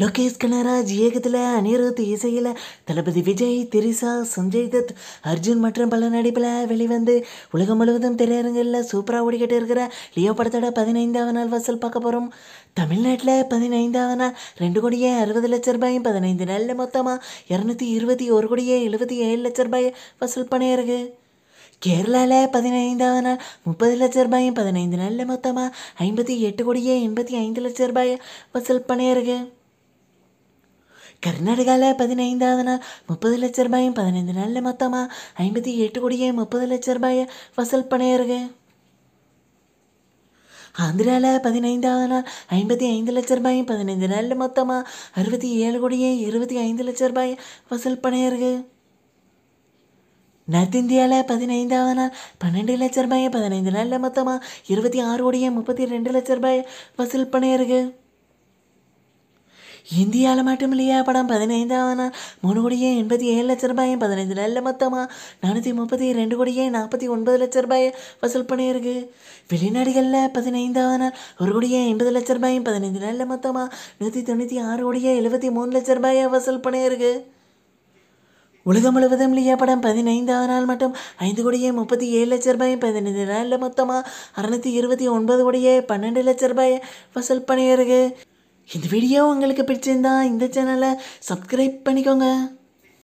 லோகேஷ் கனராஜ் இயக்கத்தில் அனிருத் இசையில் தளபதி விஜய் திரிசா சஞ்சய் தத் அர்ஜுன் மற்றும் பல நடிப்பில் வெளிவந்து உலகம் முழுவதும் திரையரங்கில் சூப்பராக ஓடிக்கிட்டு இருக்கிற லியோ படத்தோட பதினைந்தாவது நாள் வசூல் பார்க்க போகிறோம் தமிழ்நாட்டில் பதினைந்தாவது நாள் ரெண்டு கோடியே அறுபது லட்ச ரூபாயும் பதினைந்து நாளில் மொத்தமாக இரநூத்தி இருபத்தி ஒரு கோடியே எழுபத்தி ஏழு லட்ச ரூபாய் வசூல் பண்ணியிருக்கு கேரளாவில் பதினைந்தாவது நாள் முப்பது லட்ச ரூபாயும் பதினைந்து நாளில் மொத்தமாக ஐம்பத்தி எட்டு கோடியே எண்பத்தி ஐந்து லட்ச ரூபாய் வசூல் பண்ணியிருக்கு கர்நாடகாவில் பதினைந்தாவது நாள் முப்பது லட்ச ரூபாயும் பதினைந்து நாளில் மொத்தமாக ஐம்பத்தி எட்டு கோடியே முப்பது லட்ச ரூபாயை வசூல் பண்ணியிருக்கு ஆந்திராவில் பதினைந்தாவது நாள் ஐம்பத்தி ஐந்து லட்ச ரூபாயும் பதினைந்து நாளில் மொத்தமாக அறுபத்தி ஏழு கோடியே இருபத்தி ஐந்து லட்ச ரூபாயை வசூல் பண்ணியிருக்கு நார்த் இந்தியாவில் பதினைந்தாவது நாள் பன்னெண்டு லட்ச ரூபாயை பதினைந்து நாளில் மொத்தமாக இருபத்தி ஆறு கோடியே முப்பத்தி ரெண்டு லட்ச ரூபாயை வசூல் பண்ணியிருக்கு இந்தியாவில் மட்டும் இல்லையா படம் பதினைந்தாவது நாள் மூணு கோடியே எண்பத்தி ஏழு லட்ச ரூபாயும் பதினைஞ்சு நாளில் மொத்தமாக நானூற்றி முப்பத்தி ரெண்டு கோடியே நாற்பத்தி ஒன்பது லட்ச ரூபாயை வசூல் பண்ணியிருக்கு வெளிநாடுகளில் பதினைந்தாவது நாள் ஒரு கோடியே எண்பது லட்ச ரூபாயும் பதினைஞ்சு நாளில் மொத்தமாக நூற்றி தொண்ணூற்றி ஆறு கோடியே எழுபத்தி மூணு லட்ச ரூபாயை வசூல் பண்ணியிருக்கு உலகம் முழுவதும் லியா படம் பதினைந்தாவது நாள் மட்டும் ஐந்து கோடியே முப்பத்தி ஏழு லட்ச ரூபாயும் பதினைந்து நாளில் மொத்தமாக அறுநூற்றி இருபத்தி ஒன்பது கோடியே பன்னெண்டு லட்ச ரூபாயை வசூல் பண்ணியிருக்கு இந்த வீடியோ உங்களுக்கு பிடிச்சிருந்தா இந்த சேனலை சப்ஸ்கிரைப் பண்ணிக்கோங்க